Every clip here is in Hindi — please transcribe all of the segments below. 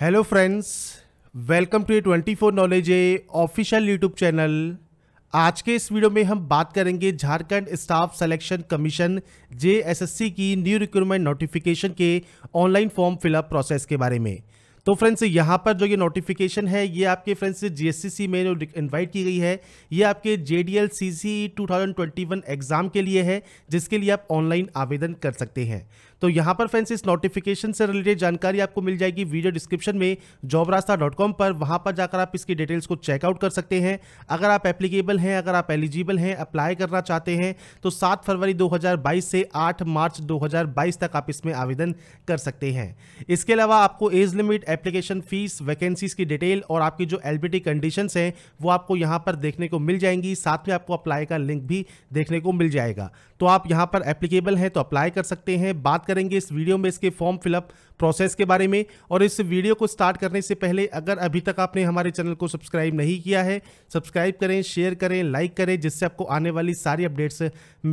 hello friends welcome to A twenty four knowledge A official YouTube channel आज के इस वीडियो में हम बात करेंगे Jharkhand staff selection commission J की न्यू रिक्रूटमेंट नोटिफिकेशन के ऑनलाइन फॉर्म फिलअप प्रोसेस के बारे में तो फ्रेंड्स यहाँ पर जो ये नोटिफिकेशन है ये आपके फ्रेंड्स जीएससीसी में जो इनवाइट की गई है ये आपके J D L C C two thousand twenty one exam के लिए है जिसके लिए आप ऑनलाइन आवेदन कर सकते हैं तो यहाँ पर फ्रेंड्स इस नोटिफिकेशन से रिलेटेड जानकारी आपको मिल जाएगी वीडियो डिस्क्रिप्शन में जॉब रास्ता डॉट कॉम पर वहाँ पर जाकर आप इसकी डिटेल्स को चेकआउट कर सकते हैं अगर आप एप्लीकेबल हैं अगर आप एलिजिबल हैं अप्लाई करना चाहते हैं तो सात फरवरी दो से आठ मार्च दो तक आप इसमें आवेदन कर सकते हैं इसके अलावा आपको age limit application fees vacancies की डिटेल और आपकी जो एल कंडीशंस हैं वो आपको यहाँ पर देखने को मिल जाएंगी साथ में आपको अप्लाई का लिंक भी देखने को मिल जाएगा तो आप यहाँ पर एप्लीकेबल हैं तो अप्लाई कर सकते हैं बात करेंगे इस वीडियो में इसके फॉर्म फिलअप प्रोसेस के बारे में और इस वीडियो को स्टार्ट करने से पहले अगर अभी तक आपने हमारे चैनल को सब्सक्राइब नहीं किया है सब्सक्राइब करें शेयर करें लाइक करें जिससे आपको आने वाली सारी अपडेट्स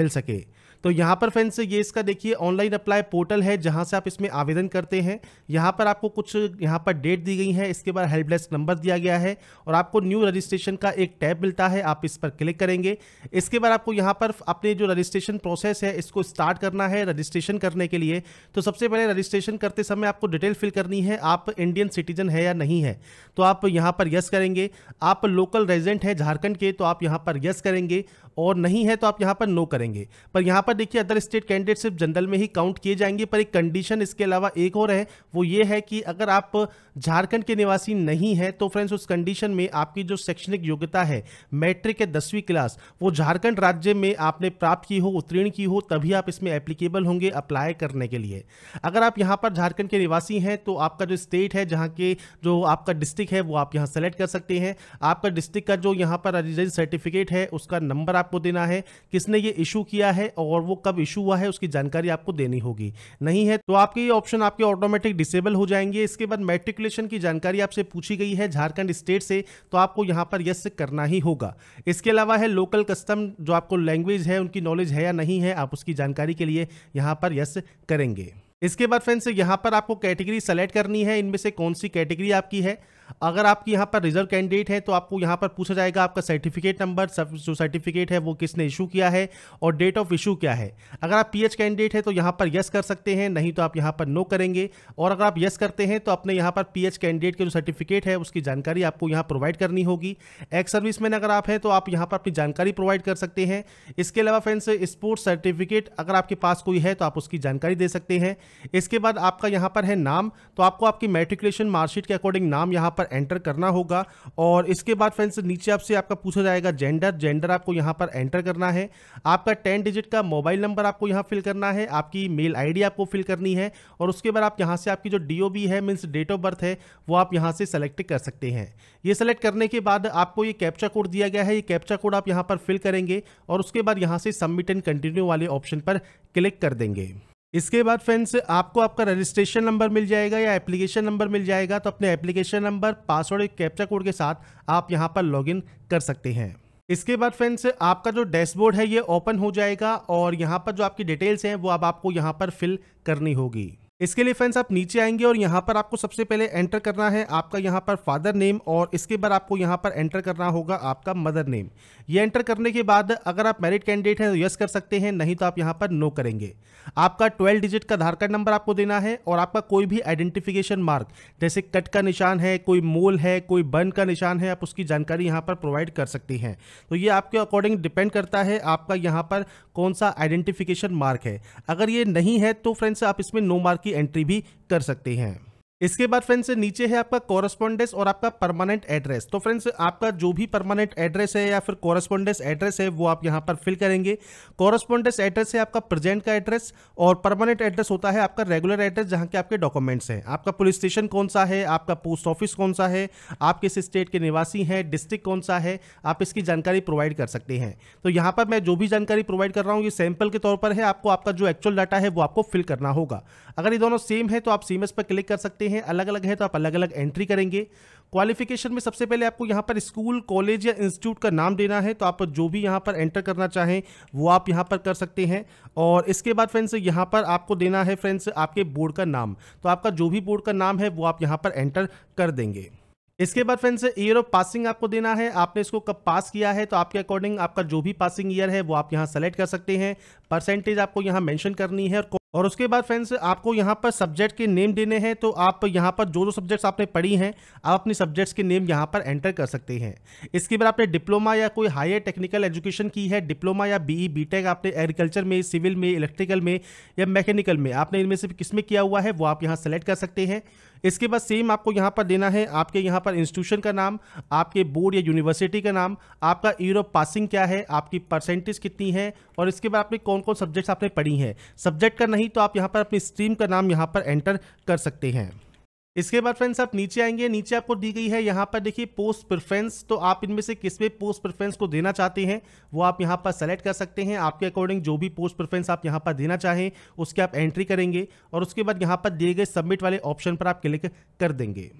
मिल सके तो यहाँ पर फ्रेंड्स ये इसका देखिए ऑनलाइन अप्लाई पोर्टल है जहाँ से आप इसमें आवेदन करते हैं यहाँ पर आपको कुछ यहाँ पर डेट दी गई है इसके बाद डेस्क नंबर दिया गया है और आपको न्यू रजिस्ट्रेशन का एक टैब मिलता है आप इस पर क्लिक करेंगे इसके बाद आपको यहाँ पर अपने जो रजिस्ट्रेशन प्रोसेस है इसको स्टार्ट करना है रजिस्ट्रेशन करने के लिए तो सबसे पहले रजिस्ट्रेशन करते समय आपको डिटेल फिल करनी है आप इंडियन सिटीजन है या नहीं है तो आप यहाँ पर यस करेंगे आप लोकल रेजिडेंट है झारखंड के तो आप यहाँ पर यस करेंगे और नहीं है तो आप यहाँ पर नो करेंगे पर यहाँ पर देखिए अदर स्टेट कैंडिडेट सिर्फ जनरल में ही काउंट किए जाएंगे पर एक कंडीशन इसके अलावा एक और है वो ये है कि अगर आप झारखंड के निवासी नहीं हैं तो फ्रेंड्स उस कंडीशन में आपकी जो शैक्षणिक योग्यता है मैट्रिक या दसवीं क्लास वो झारखंड राज्य में आपने प्राप्त की हो उत्तीर्ण की हो तभी आप इसमें एप्लीकेबल होंगे अप्लाई करने के लिए अगर आप यहाँ पर झारखंड के निवासी हैं तो आपका जो स्टेट है जहाँ के जो आपका डिस्ट्रिक्ट है वो आप यहाँ सेलेक्ट कर सकते हैं आपका डिस्ट्रिक्ट का जो यहाँ पर रेजिडेंस सर्टिफिकेट है उसका नंबर आपको देना है किसने ये इशू किया है और वो कब इशू हुआ है उसकी जानकारी आपको देनी होगी नहीं है तो आपके ये ऑप्शन आपके ऑटोमेटिक डिसेबल हो जाएंगे इसके बाद मेट्रिकुलेशन की जानकारी आपसे पूछी गई है झारखंड स्टेट से तो आपको यहाँ पर यस करना ही होगा इसके अलावा है लोकल कस्टम जो आपको लैंग्वेज है उनकी नॉलेज है या नहीं है आप उसकी जानकारी के लिए यहाँ पर यस करेंगे इसके बाद फ्रेंड्स यहाँ पर आपको कैटेगरी सेलेक्ट करनी है इनमें से कौन सी कैटेगरी आपकी है अगर आपकी यहाँ पर रिजर्व कैंडिडेट है तो आपको यहाँ पर पूछा जाएगा आपका सर्टिफिकेट नंबर जो सर्टिफिकेट है वो किसने इशू किया है और डेट ऑफ इशू क्या है अगर आप पीएच कैंडिडेट है तो यहाँ पर यस कर सकते हैं नहीं तो आप यहाँ पर नो करेंगे और अगर आप यस करते हैं तो अपने यहाँ पर पीएच कैंडिडेट के जो सर्टिफिकेट है उसकी जानकारी आपको यहाँ प्रोवाइड करनी होगी एक्स सर्विस मैन अगर आप हैं तो आप यहाँ पर अपनी जानकारी प्रोवाइड कर सकते हैं इसके अलावा फ्रेंड्स स्पोर्ट्स सर्टिफिकेट अगर आपके पास कोई है तो आप उसकी जानकारी दे सकते हैं इसके बाद आपका यहाँ पर है नाम तो आपको आपकी मेट्रिकुलेशन मार्कशीट के अकॉर्डिंग नाम यहाँ यहाँ पर एंटर करना होगा और इसके बाद फ्रेंड्स नीचे आपसे आपका पूछा जाएगा जेंडर जेंडर आपको यहाँ पर एंटर करना है आपका टेन डिजिट का मोबाइल नंबर आपको यहाँ फिल करना है आपकी मेल आई आपको फिल करनी है और उसके बाद आप यहाँ से आपकी जो डी है मीन्स डेट ऑफ बर्थ है वो आप यहाँ से सेलेक्ट कर सकते हैं ये सेलेक्ट करने के बाद आपको ये कैप्चा कोड दिया गया है ये कैप्चा कोड आप यहाँ पर फिल करेंगे और उसके बाद यहाँ से सबमिट एंड कंटिन्यू वाले ऑप्शन पर क्लिक कर देंगे इसके बाद फ्रेंड्स आपको आपका रजिस्ट्रेशन नंबर मिल जाएगा या एप्लीकेशन नंबर मिल जाएगा तो अपने एप्लीकेशन नंबर पासवर्ड और कैप्चा कोड के साथ आप यहाँ पर लॉगिन कर सकते हैं इसके बाद फ्रेंड्स आपका जो डैशबोर्ड है ये ओपन हो जाएगा और यहाँ पर जो आपकी डिटेल्स हैं वो अब आप आपको यहाँ पर फिल करनी होगी इसके लिए फ्रेंड्स आप नीचे आएंगे और यहाँ पर आपको सबसे पहले एंटर करना है आपका यहाँ पर फादर नेम और इसके बाद आपको यहाँ पर एंटर करना होगा आपका मदर नेम ये एंटर करने के बाद अगर आप मैरिड कैंडिडेट हैं तो यस कर सकते हैं नहीं तो आप यहाँ पर नो करेंगे आपका ट्वेल्व डिजिट का आधार कार्ड नंबर आपको देना है और आपका कोई भी आइडेंटिफिकेशन मार्क जैसे कट का निशान है कोई मोल है कोई बन का निशान है आप उसकी जानकारी यहाँ पर प्रोवाइड कर सकती हैं तो ये आपके अकॉर्डिंग डिपेंड करता है आपका यहाँ पर कौन सा आइडेंटिफिकेशन मार्क है अगर ये नहीं है तो फ्रेंड्स आप इसमें नो मार्क की एंट्री भी कर सकते हैं इसके बाद फ्रेंड्स नीचे है आपका कॉरेस्पॉन्डेंस और आपका परमानेंट एड्रेस तो फ्रेंड्स आपका जो भी परमानेंट एड्रेस है या फिर कॉरस्पॉन्डेंस एड्रेस है वो आप यहाँ पर फिल करेंगे कॉरस्पॉन्डेंस एड्रेस है आपका प्रेजेंट का एड्रेस और परमानेंट एड्रेस होता है आपका रेगुलर एड्रेस जहाँ के आपके डॉक्यूमेंट्स हैं आपका पुलिस स्टेशन कौन सा है आपका पोस्ट ऑफिस कौन सा है आप किस स्टेट के निवासी हैं डिस्ट्रिक्ट कौन सा है आप इसकी जानकारी प्रोवाइड कर सकते हैं तो यहाँ पर मैं जो भी जानकारी प्रोवाइड कर रहा हूँ ये सैम्पल के तौर पर है आपको आपका जो एक्चुअल डाटा है वो आपको फिल करना होगा अगर ये दोनों सेम है तो आप सीम पर क्लिक कर सकते हैं हैं अलग अलग है तो आप अलग अलग एंट्री करेंगे क्वालिफिकेशन में सबसे पहले आपको यहाँ पर स्कूल कॉलेज या इंस्टीट्यूट का नाम देना है तो आप जो भी यहाँ पर एंटर करना चाहें वो आप यहाँ पर कर सकते हैं और इसके बाद फ्रेंड्स यहाँ पर आपको देना है फ्रेंड्स आपके बोर्ड का नाम तो आपका जो भी बोर्ड का नाम है वो आप यहाँ पर एंटर कर देंगे इसके बाद फ्रेंड्स ईयर ऑफ पासिंग आपको देना है आपने इसको कब पास किया है तो आपके अकॉर्डिंग आपका जो भी पासिंग ईयर है वो आप यहाँ सेलेक्ट कर सकते हैं परसेंटेज आपको यहाँ मेंशन करनी है और और उसके बाद फ्रेंड्स आपको यहाँ पर सब्जेक्ट के नेम देने हैं तो आप यहाँ पर जो जो सब्जेक्ट्स आपने पढ़ी हैं आप अपने सब्जेक्ट्स के नेम यहाँ पर एंटर कर सकते हैं इसके बाद आपने डिप्लोमा या कोई हायर टेक्निकल एजुकेशन की है डिप्लोमा या बीई बीटेक e, आपने एग्रीकल्चर में सिविल में इलेक्ट्रिकल में या मैकेनिकल में आपने इनमें से किस में किया हुआ है वो आप यहाँ सेलेक्ट कर सकते हैं इसके बाद सेम आपको यहाँ पर देना है आपके यहाँ पर इंस्टीट्यूशन का नाम आपके बोर्ड या यूनिवर्सिटी का नाम आपका ईयर ऑफ पासिंग क्या है आपकी परसेंटेज कितनी है और इसके बाद आपने कौन कौन सब्जेक्ट्स आपने पढ़ी हैं सब्जेक्ट का नहीं तो आप यहाँ पर अपनी स्ट्रीम का नाम यहाँ पर एंटर कर सकते हैं इसके बाद फ्रेंड्स आप नीचे आएंगे नीचे आपको दी गई है यहाँ पर देखिए पोस्ट प्रेफरेंस तो आप इनमें से किस में पोस्ट प्रेफरेंस को देना चाहते हैं वो आप यहाँ पर सेलेक्ट कर सकते हैं आपके अकॉर्डिंग जो भी पोस्ट प्रेफरेंस आप यहाँ पर देना चाहें उसके आप एंट्री करेंगे और उसके बाद यहाँ पर दिए गए सबमिट वाले ऑप्शन पर आप क्लिक कर देंगे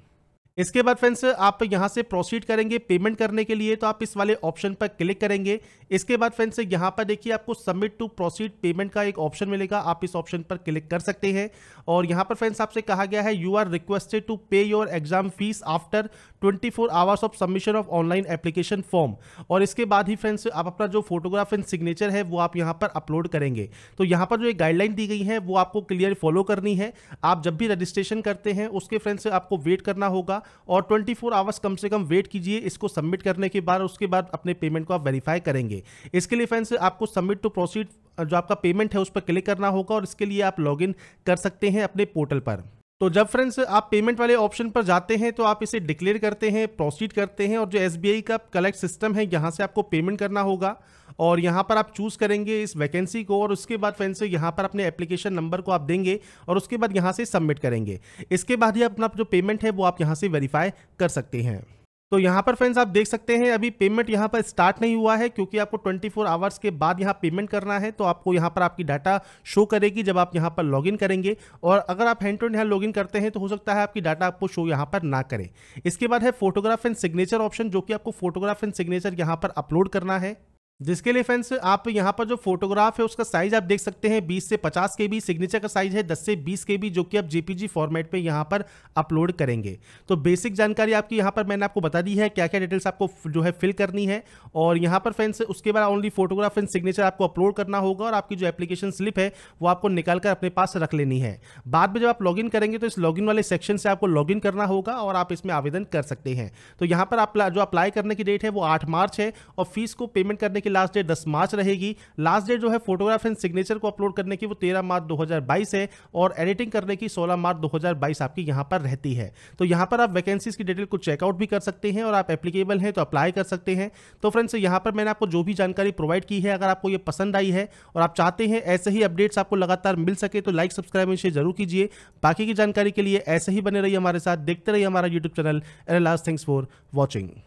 इसके बाद फ्रेंड्स आप यहाँ से प्रोसीड करेंगे पेमेंट करने के लिए तो आप इस वाले ऑप्शन पर क्लिक करेंगे इसके बाद फ्रेंड्स यहाँ पर देखिए आपको सबमिट टू प्रोसीड पेमेंट का एक ऑप्शन मिलेगा आप इस ऑप्शन पर क्लिक कर सकते हैं और यहाँ पर फ्रेंड्स आपसे कहा गया है you are requested to pay your exam fees after 24 four hours of submission of online application form और इसके बाद ही फ्रेंड्स आप अपना जो फोटोग्राफ एंड सिग्नेचर है वो आप यहाँ पर अपलोड करेंगे तो यहाँ पर जो एक गाइडलाइन दी गई है वो आपको क्लियर फॉलो करनी है आप जब भी रजिस्ट्रेशन करते हैं उसके फ्रेंड्स आपको वेट करना होगा और 24 फोर आवर्स कम से कम वेट कीजिए इसको सबमिट करने के बाद उसके बाद अपने पेमेंट को आप वेरीफाई करेंगे इसके लिए फ्रेंड्स आपको सबमिट टू प्रोसीड जो आपका पेमेंट है उस पर क्लिक करना होगा और इसके लिए आप लॉगिन कर सकते हैं अपने पोर्टल पर तो जब फ्रेंड्स आप पेमेंट वाले ऑप्शन पर जाते हैं तो आप इसे डिक्लेयर करते हैं प्रोसीड करते हैं और जो एस का कलेक्ट सिस्टम है यहाँ से आपको पेमेंट करना होगा और यहाँ पर आप चूज़ करेंगे इस वैकेंसी को और उसके बाद फ्रेंड्स यहाँ पर अपने एप्लीकेशन नंबर को आप देंगे और उसके बाद यहाँ से सबमिट करेंगे इसके बाद ही अपना जो पेमेंट है वो आप यहाँ से वेरीफाई कर सकते हैं तो यहाँ पर फ्रेंड्स आप देख सकते हैं अभी पेमेंट यहाँ पर स्टार्ट नहीं हुआ है क्योंकि आपको 24 फोर आवर्स के बाद यहाँ पेमेंट करना है तो आपको यहाँ पर आपकी डाटा शो करेगी जब आप यहाँ पर लॉगिन करेंगे और अगर आप हैंड टू हैंड यहाँ लॉगिन करते हैं तो हो सकता है आपकी डाटा आपको शो यहाँ पर ना करें इसके बाद है फोटोग्राफ एंड सिग्नेचर ऑप्शन जो कि आपको फोटोग्राफ एंड सिग्नेचर यहाँ पर अपलोड करना है जिसके लिए फ्रेंड्स आप यहां पर जो फोटोग्राफ है उसका साइज आप देख सकते हैं 20 से 50 के बी सिग्नेचर का साइज है 10 से 20 के बी जो कि आप जेपीजी फॉर्मेट पे यहां पर अपलोड करेंगे तो बेसिक जानकारी आपकी यहां पर मैंने आपको बता दी है क्या क्या डिटेल्स आपको जो है फिल करनी है और यहां पर फ्रेंड्स उसके बाद ओनली फोटोग्राफ एंड सिग्नेचर आपको अपलोड करना होगा और आपकी जो एप्लीकेशन स्लिप है वो आपको निकाल कर अपने पास रख लेनी है बाद में जब आप लॉग करेंगे तो इस लॉग वाले सेक्शन से आपको लॉग करना होगा और आप इसमें आवेदन कर सकते हैं तो यहाँ पर आप जो अप्लाई करने की डेट है वो आठ मार्च है और फीस को पेमेंट करने की लास्ट डेट दस मार्च रहेगी लास्ट डेट जो है फोटोग्राफ एंड सिग्नेचर को अपलोड करने की वो तेरह मार्च 2022 है और एडिटिंग करने की 16 मार्च 2022 आपकी यहाँ पर रहती है तो यहाँ पर आप वैकेंसीज की डिटेल को चेकआउट भी कर सकते हैं और आप एप्लीकेबल हैं तो अप्लाई कर सकते हैं तो फ्रेंड्स यहाँ पर मैंने आपको जो भी जानकारी प्रोवाइड की है अगर आपको ये पसंद आई है और आप चाहते हैं ऐसे ही अपडेट्स आपको लगातार मिल सके तो लाइक सब्सक्राइब इसे जरूर कीजिए बाकी की जानकारी के लिए ऐसे ही बने रहिए हमारे साथ देखते रहिए हमारा YouTube channel and last thanks for watching